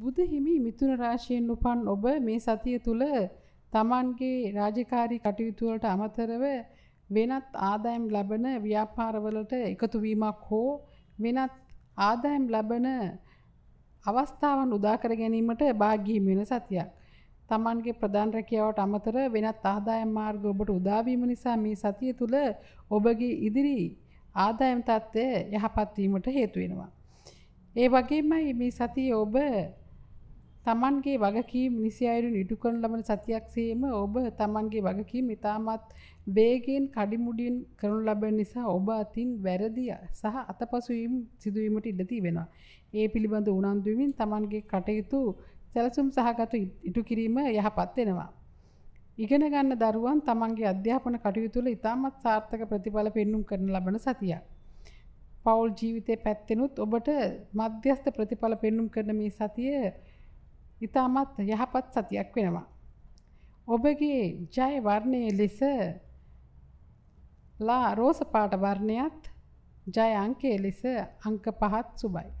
බුදු හිමි මිතුන රාශියෙන් උපන් ඔබ මේ සතිය තුල තමන්ගේ රාජකාරී කටයුතු වලට අමතරව වෙනත් ආදායම් ලබන ව්‍යාපාරවලට එකතු වීමක් හෝ වෙනත් ආදායම් ලබන අවස්ථාවන් උදා කර ගැනීමට භාග්‍යම වෙන සතියක්. තමන්ගේ ප්‍රධාන රැකියාවට අමතර වෙනත් ආදායම් මාර්ග ඔබට උදා වීම නිසා මේ සතිය තුල ඔබගේ ඉදිරි ආදායම් තත්ත්වය යහපත් වීමට හේතු වෙනවා. ඒ වගේමයි මේ සතිය ඔබ තමන්ගේ වගකී මිනිසි අයුරින් ඉටු කරන ලබන සතියක් සේම ඔබ තමන්ගේ වගකීම් ඉතාමත් වේගෙන් කඩිමුඩියෙන් කරනු ලබන නිසා ඔබ අතින් වැරදි සහ අතපසුවීම් සිදුවීමට ඉඩති වෙනවා. ඒ පිළිබඳ උනන්දුවමින් තමන්ගේ කටයුතු සැලසුම් සහගත ඉටු කිරීම යහපත් වෙනවා. ඉගෙන ගන්න දරුවන් තමන්ගේ අධ්‍යාපන කටයුතු වල ඉතාමත් සාර්ථක ප්‍රතිඵල පෙන්눔 කරන ලබන සතියක්. පෞල් ජීවිතේ පැත්තෙනුත් ඔබට මධ්‍යස්ථ ප්‍රතිඵල පෙන්눔 කරන මේ සතිය ඉතාමත් යහපත් සතියක් වෙනවා. ඔබගේ ජය වර්ණය ලෙස ලා රෝස පාට වර්ණයත් ජය අංකය ලෙස අංක පහත් සුබයි.